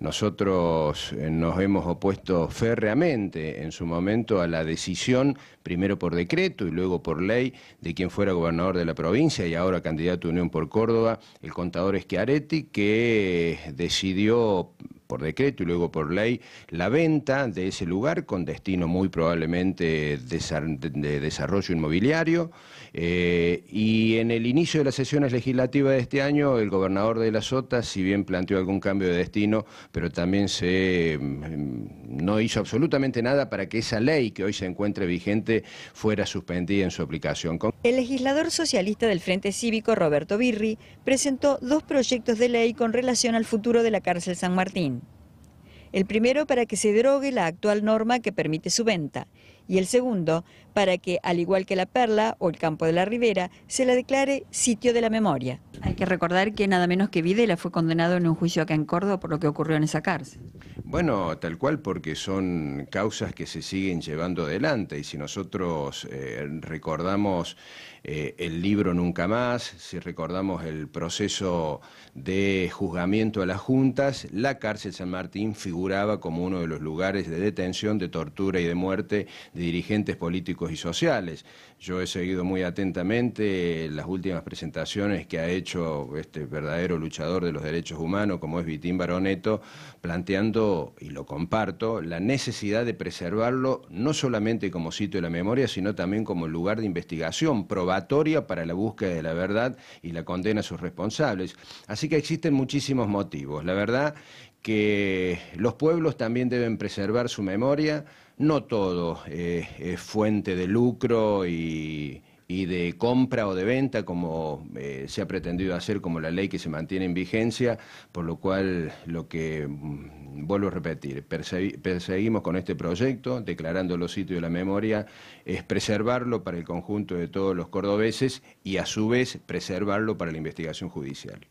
Nosotros eh, nos hemos opuesto férreamente en su momento a la decisión, primero por decreto y luego por ley, de quien fuera gobernador de la provincia y ahora candidato a Unión por Córdoba, el contador Schiaretti, que eh, decidió por decreto y luego por ley la venta de ese lugar con destino muy probablemente de desarrollo inmobiliario. Eh, y en el inicio de las sesiones legislativas de este año, el gobernador de la Sota, si bien planteó algún cambio de destino, pero también se mm, no hizo absolutamente nada para que esa ley que hoy se encuentre vigente fuera suspendida en su aplicación. El legislador socialista del Frente Cívico, Roberto Birri, presentó dos proyectos de ley con relación al futuro de la cárcel San Martín. El primero para que se drogue la actual norma que permite su venta y el segundo para que, al igual que la perla o el campo de la ribera, se la declare sitio de la memoria. Hay que recordar que nada menos que Videla fue condenado en un juicio acá en Córdoba por lo que ocurrió en esa cárcel. Bueno, tal cual, porque son causas que se siguen llevando adelante y si nosotros eh, recordamos eh, el libro Nunca más, si recordamos el proceso de juzgamiento a las juntas, la cárcel San Martín figuraba como uno de los lugares de detención, de tortura y de muerte de dirigentes políticos y sociales. Yo he seguido muy atentamente las últimas presentaciones que ha hecho este verdadero luchador de los derechos humanos, como es Vitín Baroneto, planteando y lo comparto, la necesidad de preservarlo no solamente como sitio de la memoria, sino también como lugar de investigación probatoria para la búsqueda de la verdad y la condena a sus responsables. Así que existen muchísimos motivos. La verdad que los pueblos también deben preservar su memoria, no todo eh, es fuente de lucro y, y de compra o de venta, como eh, se ha pretendido hacer, como la ley que se mantiene en vigencia, por lo cual lo que mm, vuelvo a repetir, perseguimos con este proyecto, declarando los sitios de la memoria, es preservarlo para el conjunto de todos los cordobeses y a su vez preservarlo para la investigación judicial.